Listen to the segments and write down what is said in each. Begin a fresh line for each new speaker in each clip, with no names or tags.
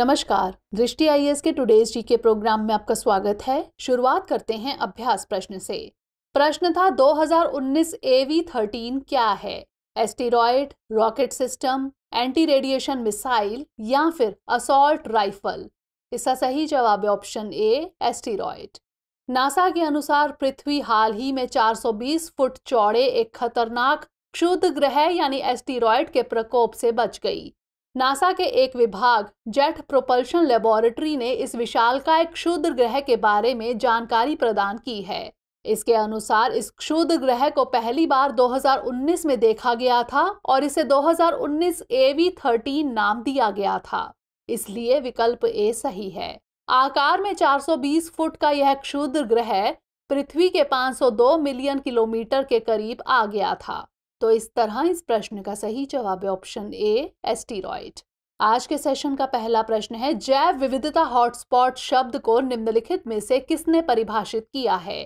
नमस्कार दृष्टि आईएएस के टुडेज जी के प्रोग्राम में आपका स्वागत है शुरुआत करते हैं अभ्यास प्रश्न से प्रश्न था 2019 एवी थर्टीन क्या है asteroid rocket system anti radiation missile या फिर असॉल्ट राइफल इसका सही जवाब है ऑप्शन ए एस्टेरॉयड नासा के अनुसार पृथ्वी हाल ही में 420 फुट चौड़े एक खतरनाक क्षुद्ध ग्रह यानी एस्टीरॉयड के प्रकोप से बच गई नासा के एक विभाग जेट प्रोपल्शन लेबोरेटरी ने इस विशालकाय क्षुद्र ग्रह के बारे में जानकारी प्रदान की है इसके अनुसार इस क्षुद्र ग्रह को पहली बार 2019 में देखा गया था और इसे 2019 AV13 थर्टीन नाम दिया गया था इसलिए विकल्प ए सही है आकार में 420 फुट का यह क्षुद्र ग्रह पृथ्वी के 502 मिलियन किलोमीटर के करीब आ गया था तो इस तरह इस प्रश्न का सही जवाब है ऑप्शन ए एस्टीरॉइड आज के सेशन का पहला प्रश्न है जैव विविधता हॉटस्पॉट शब्द को निम्नलिखित में से किसने परिभाषित किया है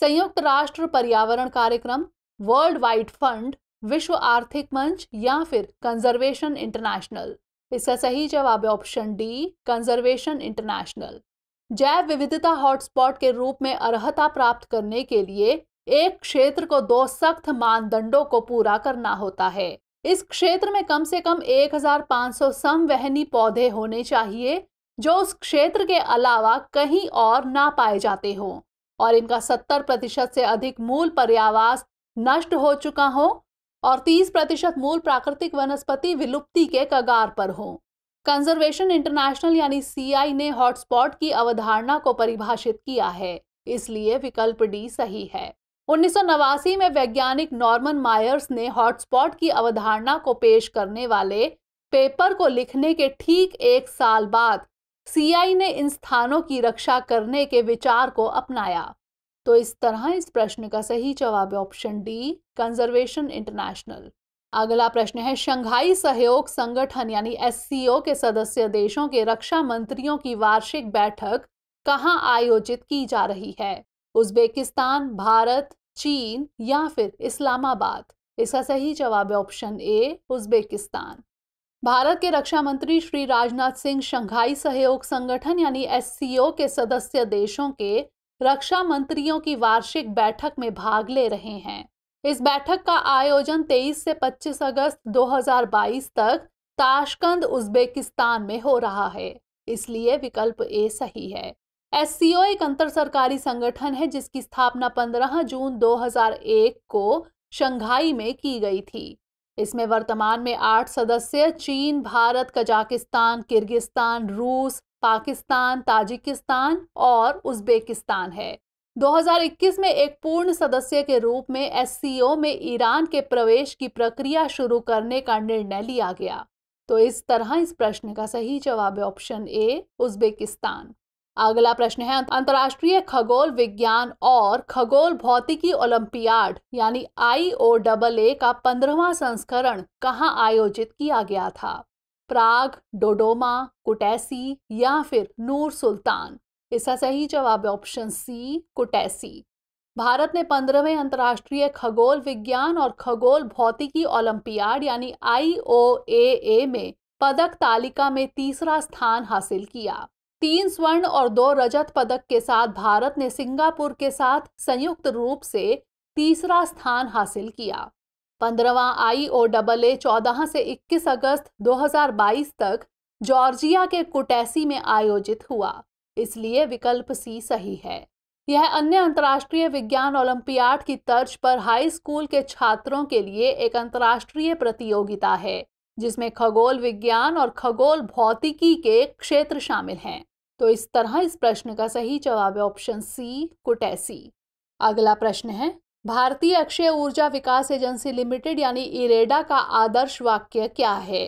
संयुक्त राष्ट्र पर्यावरण कार्यक्रम वर्ल्ड वाइड फंड विश्व आर्थिक मंच या फिर कंजर्वेशन इंटरनेशनल इसका सही जवाब है ऑप्शन डी कंजर्वेशन इंटरनेशनल जैव विविधता हॉटस्पॉट के रूप में अर्हता प्राप्त करने के लिए एक क्षेत्र को दो सख्त मानदंडों को पूरा करना होता है इस क्षेत्र में कम से कम 1500 समवहनी पौधे होने चाहिए जो उस क्षेत्र के अलावा कहीं और ना पाए जाते हों और इनका 70 प्रतिशत से अधिक मूल पर्यावास नष्ट हो चुका हो और 30 प्रतिशत मूल प्राकृतिक वनस्पति विलुप्ति के कगार पर हो कंजर्वेशन इंटरनेशनल यानी सीआई ने हॉटस्पॉट की अवधारणा को परिभाषित किया है इसलिए विकल्प डी सही है उन्नीस में वैज्ञानिक नॉर्मन मायर्स ने हॉटस्पॉट की अवधारणा को पेश करने वाले पेपर को लिखने के ठीक एक साल बाद सीआई ने इन स्थानों की रक्षा करने के विचार को अपनाया तो इस तरह इस प्रश्न का सही जवाब ऑप्शन डी कंजर्वेशन इंटरनेशनल अगला प्रश्न है शंघाई सहयोग संगठन यानी एस के सदस्य देशों के रक्षा मंत्रियों की वार्षिक बैठक कहाँ आयोजित की जा रही है उज्बेकिस्तान भारत चीन या फिर इस्लामाबाद इसका सही जवाब है ऑप्शन ए उज्बेकिस्तान भारत के रक्षा मंत्री श्री राजनाथ सिंह शंघाई सहयोग संगठन यानी एस के सदस्य देशों के रक्षा मंत्रियों की वार्षिक बैठक में भाग ले रहे हैं इस बैठक का आयोजन 23 से 25 अगस्त 2022 तक ताशकंद उज्बेकिस्तान में हो रहा है इसलिए विकल्प ए सही है एस एक अंतर सरकारी संगठन है जिसकी स्थापना 15 जून 2001 को शंघाई में की गई थी इसमें वर्तमान में आठ सदस्य चीन भारत कजाकिस्तान किर्गिस्तान रूस पाकिस्तान ताजिकिस्तान और उज्बेकिस्तान है 2021 में एक पूर्ण सदस्य के रूप में एस में ईरान के प्रवेश की प्रक्रिया शुरू करने का निर्णय लिया गया तो इस तरह इस प्रश्न का सही जवाब ऑप्शन ए उज्बेकिस्तान अगला प्रश्न है अंतर्राष्ट्रीय खगोल विज्ञान और खगोल भौतिकी ओलंपियाड यानी आई ओ डबल ए का पंद्रहवा संस्करण कहाँ आयोजित किया गया था प्राग डोडोमा कुटैसी या फिर नूर सुल्तान इसका सही जवाब है ऑप्शन सी कुटैसी भारत ने पंद्रहवें अंतर्राष्ट्रीय खगोल विज्ञान और खगोल भौतिकी ओलंपियाड यानी आई में पदक तालिका में तीसरा स्थान हासिल किया तीन स्वर्ण और दो रजत पदक के साथ भारत ने सिंगापुर के साथ संयुक्त रूप से तीसरा स्थान हासिल किया पंद्रवा आई ओ डबल ए चौदह से 21 अगस्त 2022 तक जॉर्जिया के कुटैसी में आयोजित हुआ इसलिए विकल्प सी सही है यह अन्य अंतर्राष्ट्रीय विज्ञान ओलंपियाड की तर्ज पर हाई स्कूल के छात्रों के लिए एक अंतर्राष्ट्रीय प्रतियोगिता है जिसमें खगोल विज्ञान और खगोल भौतिकी के क्षेत्र शामिल हैं तो इस तरह इस प्रश्न का सही जवाब है ऑप्शन सी कुटैसी अगला प्रश्न है भारतीय अक्षय ऊर्जा विकास एजेंसी लिमिटेड यानी इरेडा का आदर्श वाक्य क्या है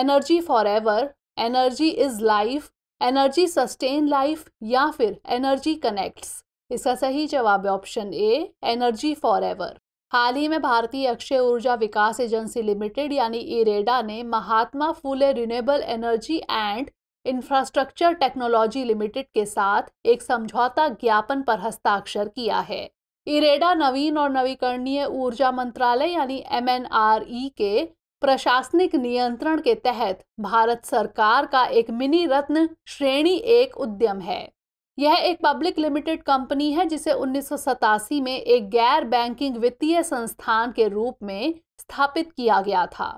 energy for ever energy is life energy sustain life या फिर एनर्जी कनेक्ट्स इसका सही जवाब है option A energy for ever हाल ही में भारतीय अक्षय ऊर्जा विकास एजेंसी लिमिटेड यानी इरेडा ने Mahatma Phule renewable energy and infrastructure technology limited के साथ एक समझौता ज्ञापन पर हस्ताक्षर किया है इरेडा नवीन और नवीकरणीय ऊर्जा मंत्रालय यानी एम के प्रशासनिक नियंत्रण के तहत भारत सरकार का एक मिनी रत्न श्रेणी एक उद्यम है यह एक पब्लिक लिमिटेड कंपनी है जिसे उन्नीस में एक गैर बैंकिंग वित्तीय संस्थान के रूप में स्थापित किया गया था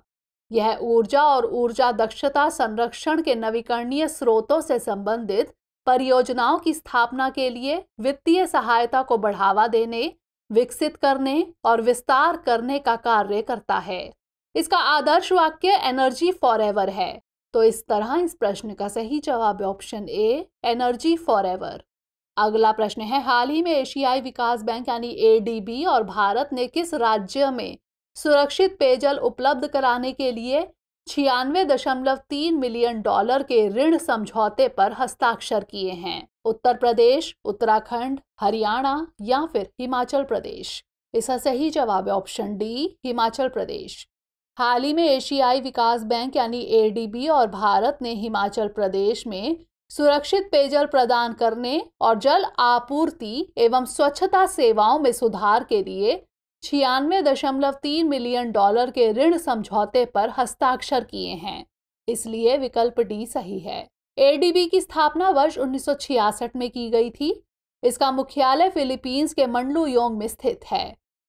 यह ऊर्जा और ऊर्जा दक्षता संरक्षण के नवीकरणीय स्रोतों से संबंधित परियोजनाओं की स्थापना के लिए वित्तीय सहायता को बढ़ावा देने विकसित करने और विस्तार करने का कार्य करता है इसका आदर्श वाक्य एनर्जी फॉर एवर है तो इस तरह इस प्रश्न का सही जवाब option A energy for ever अगला प्रश्न है हाल ही में एशियाई विकास बैंक यानी एडीबी और भारत ने किस राज्य में सुरक्षित पेयजल उपलब्ध कराने के लिए छियानवे दशमलव तीन मिलियन डॉलर के ऋण समझौते पर हस्ताक्षर किए हैं उत्तर प्रदेश उत्तराखंड हरियाणा या फिर हिमाचल प्रदेश इसका सही जवाब है ऑप्शन डी हिमाचल प्रदेश हाल ही में एशियाई विकास बैंक यानी एडीबी और भारत ने हिमाचल प्रदेश में सुरक्षित पेयजल प्रदान करने और जल आपूर्ति एवं स्वच्छता सेवाओं में सुधार के लिए छियानवे दशमलव तीन मिलियन डॉलर के ऋण समझौते पर हस्ताक्षर किए हैं इसलिए विकल्प डी सही है एडीबी की स्थापना वर्ष 1966 में की गई थी इसका मुख्यालय फिलीपींस के मंडलुयोंग में स्थित है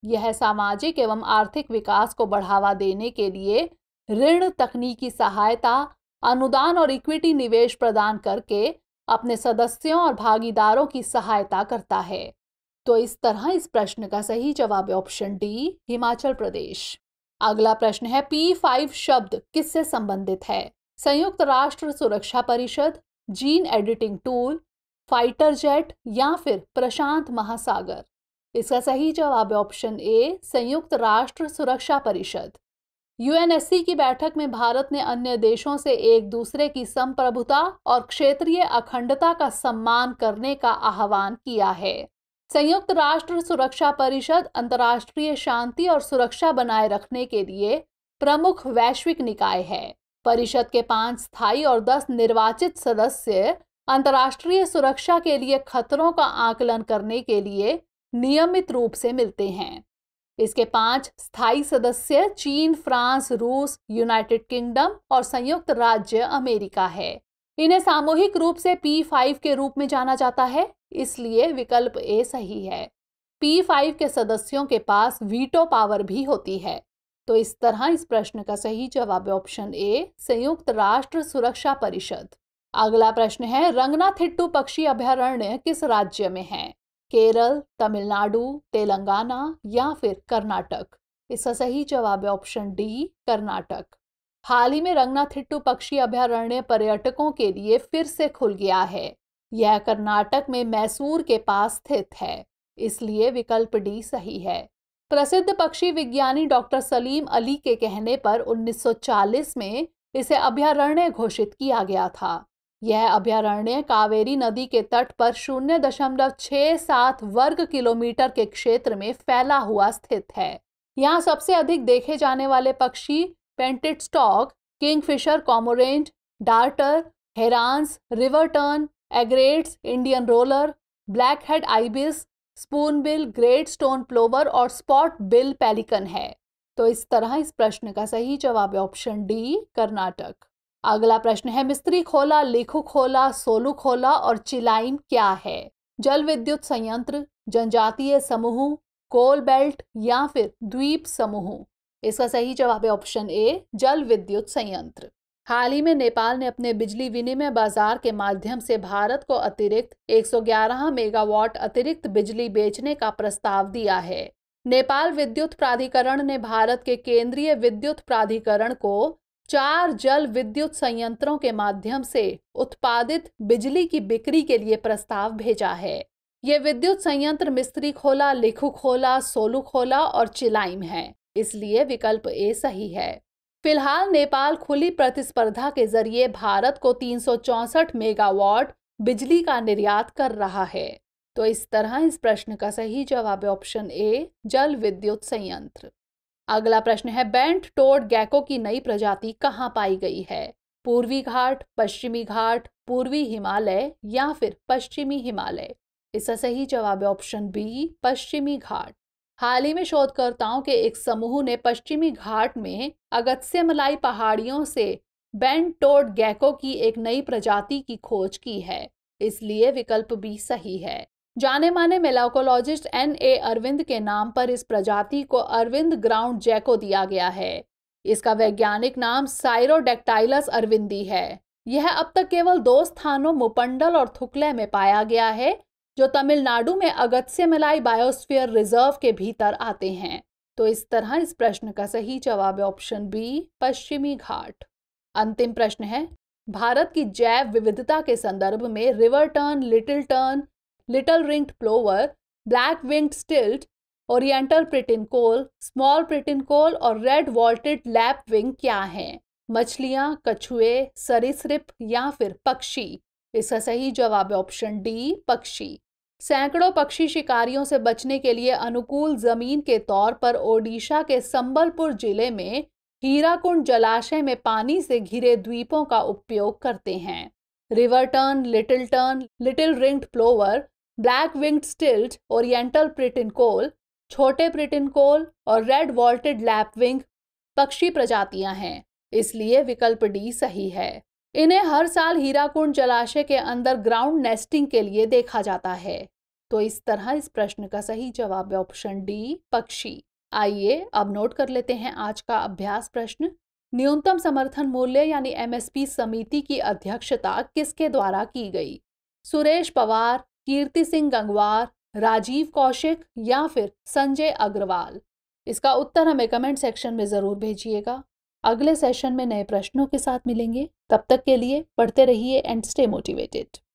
यह सामाजिक एवं आर्थिक विकास को बढ़ावा देने के लिए ऋण तकनीकी सहायता अनुदान और इक्विटी निवेश प्रदान करके अपने सदस्यों और भागीदारों की सहायता करता है तो इस तरह इस प्रश्न का सही जवाब है ऑप्शन डी हिमाचल प्रदेश अगला प्रश्न है पी फाइव शब्द किससे संबंधित है संयुक्त राष्ट्र सुरक्षा परिषद gene editing tool fighter jet या फिर प्रशांत महासागर इसका सही जवाब है ऑप्शन ए संयुक्त राष्ट्र सुरक्षा परिषद यूएनएससी की बैठक में भारत ने अन्य देशों से एक दूसरे की संप्रभुता और क्षेत्रीय अखंडता का सम्मान करने का आह्वान किया है संयुक्त राष्ट्र सुरक्षा परिषद अंतर्राष्ट्रीय शांति और सुरक्षा बनाए रखने के लिए प्रमुख वैश्विक निकाय है परिषद के पांच स्थायी और दस निर्वाचित सदस्य अंतर्राष्ट्रीय सुरक्षा के लिए खतरों का आकलन करने के लिए नियमित रूप से मिलते हैं इसके पांच स्थायी सदस्य चीन फ्रांस रूस यूनाइटेड किंगडम और संयुक्त राज्य अमेरिका है इन्हें सामूहिक रूप से पी फाइव के रूप में जाना जाता है इसलिए विकल्प ए सही है पी फाइव के सदस्यों के पास वीटो पावर भी होती है तो इस तरह इस प्रश्न का सही जवाब ऑप्शन ए संयुक्त राष्ट्र सुरक्षा परिषद अगला प्रश्न है रंगनाथिट्टू पक्षी अभ्यारण्य किस राज्य में है केरल तमिलनाडु तेलंगाना या फिर कर्नाटक इसका सही जवाब है ऑप्शन डी कर्नाटक हाल ही में रंगनाथिट्टू पक्षी अभ्यारण्य पर्यटकों के लिए फिर से खुल गया है यह कर्नाटक में मैसूर के पास स्थित है इसलिए विकल्प डी सही है प्रसिद्ध पक्षी विज्ञानी डॉक्टर सलीम अली के कहने पर 1940 में इसे अभ्यारण्य घोषित किया गया था यह अभ्यारण्य कावेरी नदी के तट पर शून्य दशमलव छह सात वर्ग किलोमीटर के क्षेत्र में फैला हुआ स्थित है यहाँ सबसे अधिक देखे जाने वाले पक्षी painted stork kingfisher cormorant darter herons tern egrets Indian roller black head ibis spoon bill great stone plover और स्पॉट बिल पेलिकन है तो इस तरह इस प्रश्न का सही जवाब है ऑप्शन डी कर्नाटक अगला प्रश्न है मिस्त्री खोला लिखु खोला सोलू खोला और चिलाइम क्या है जल विद्युत संयंत्र जनजातीय समूह कोल बेल्ट या फिर द्वीप समूह इसका सही जवाब है ऑप्शन ए जल विद्युत संयंत्र हाल ही में नेपाल ने अपने बिजली विनिमय बाजार के माध्यम से भारत को अतिरिक्त 111 मेगावाट अतिरिक्त बिजली बेचने का प्रस्ताव दिया है नेपाल विद्युत प्राधिकरण ने भारत के केंद्रीय विद्युत प्राधिकरण को चार जल विद्युत संयंत्रों के माध्यम से उत्पादित बिजली की बिक्री के लिए प्रस्ताव भेजा है ये विद्युत संयंत्र मिस्त्री खोला लिखु खोला सोलू खोला और चिलाइम है इसलिए विकल्प ए सही है फिलहाल नेपाल खुली प्रतिस्पर्धा के जरिए भारत को तीन मेगावाट बिजली का निर्यात कर रहा है तो इस तरह इस प्रश्न का सही जवाब है ऑप्शन ए जल विद्युत संयंत्र अगला प्रश्न है बैंट टोड गैको की नई प्रजाति कहाँ पाई गई है पूर्वी घाट पश्चिमी घाट पूर्वी हिमालय या फिर पश्चिमी हिमालय इसका सही जवाब है ऑप्शन बी पश्चिमी घाट हाल ही में शोधकर्ताओं के एक समूह ने पश्चिमी घाट में मलाई पहाड़ियों से बेंटोड गैको की एक नई प्रजाति की खोज की है इसलिए विकल्प भी सही है जाने माने मेलाकोलॉजिस्ट एन ए अरविंद के नाम पर इस प्रजाति को अरविंद ग्राउंड जैको दिया गया है इसका वैज्ञानिक नाम साइरोडेक्टाइलस अरविंदी है यह अब तक केवल दो स्थानों मुपंडल और थुकले में पाया गया है जो तमिलनाडु में अगत्य मलाई बायोस्फीयर रिजर्व के भीतर आते हैं तो इस तरह इस प्रश्न का सही जवाब है ऑप्शन बी पश्चिमी घाट अंतिम प्रश्न है भारत की जैव विविधता के संदर्भ में river tern little tern little ringed plover black wing stilt oriental pratincole small pratincole और रेड वॉल्टेड लैप विंग क्या हैं मछलियां कछुए सरिसृप या फिर पक्षी इसका सही जवाब है ऑप्शन डी पक्षी सैकड़ों पक्षी शिकारियों से बचने के लिए अनुकूल जमीन के तौर पर ओडिशा के संबलपुर जिले में हीराकुंड जलाशय में पानी से घिरे द्वीपों का उपयोग करते हैं river tern little tern little ringed plover black winged stilt oriental pratincole छोटे प्रिटिनकोल और रेड वॉल्टेड लैपविंग पक्षी प्रजातियां हैं इसलिए विकल्प डी सही है इन्हें हर साल हीराकुंड जलाशय के अंदर ग्राउंड नेस्टिंग के लिए देखा जाता है तो इस तरह इस प्रश्न का सही जवाब है ऑप्शन डी पक्षी आइए अब नोट कर लेते हैं आज का अभ्यास प्रश्न न्यूनतम समर्थन मूल्य यानी एमएसपी समिति की अध्यक्षता किसके द्वारा की गई सुरेश पवार कीर्ति सिंह गंगवार राजीव कौशिक या फिर संजय अग्रवाल इसका उत्तर हमें कमेंट सेक्शन में ज़रूर भेजिएगा अगले सेशन में नए प्रश्नों के साथ मिलेंगे तब तक के लिए पढ़ते रहिए एंड स्टे मोटिवेटेड